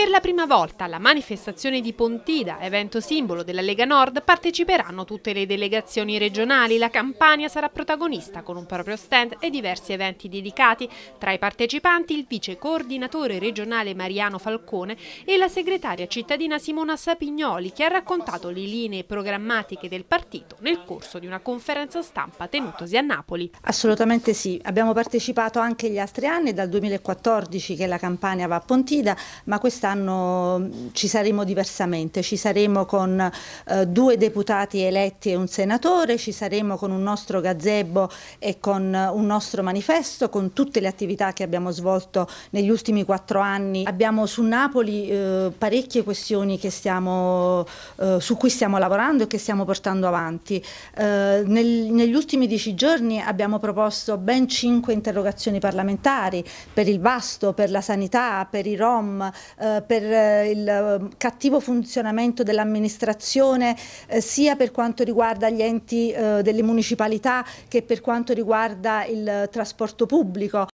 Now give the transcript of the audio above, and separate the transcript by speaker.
Speaker 1: Per la prima volta alla manifestazione di Pontida, evento simbolo della Lega Nord, parteciperanno tutte le delegazioni regionali. La Campania sarà protagonista con un proprio stand e diversi eventi dedicati. Tra i partecipanti il vice coordinatore regionale Mariano Falcone e la segretaria cittadina Simona Sapignoli che ha raccontato le linee programmatiche del partito nel corso di una conferenza stampa tenutosi a Napoli.
Speaker 2: Assolutamente sì, abbiamo partecipato anche gli altri anni dal 2014 che la Campania va a Pontida, ma quest'anno quest'anno ci saremo diversamente, ci saremo con eh, due deputati eletti e un senatore, ci saremo con un nostro gazebo e con eh, un nostro manifesto, con tutte le attività che abbiamo svolto negli ultimi quattro anni. Abbiamo su Napoli eh, parecchie questioni stiamo, eh, su cui stiamo lavorando e che stiamo portando avanti. Eh, nel, negli ultimi dieci giorni abbiamo proposto ben cinque interrogazioni parlamentari per il vasto, per la sanità, per i rom, eh, per eh, il ehm, cattivo funzionamento dell'amministrazione, eh, sia per quanto riguarda gli enti eh, delle municipalità che per quanto riguarda il trasporto pubblico.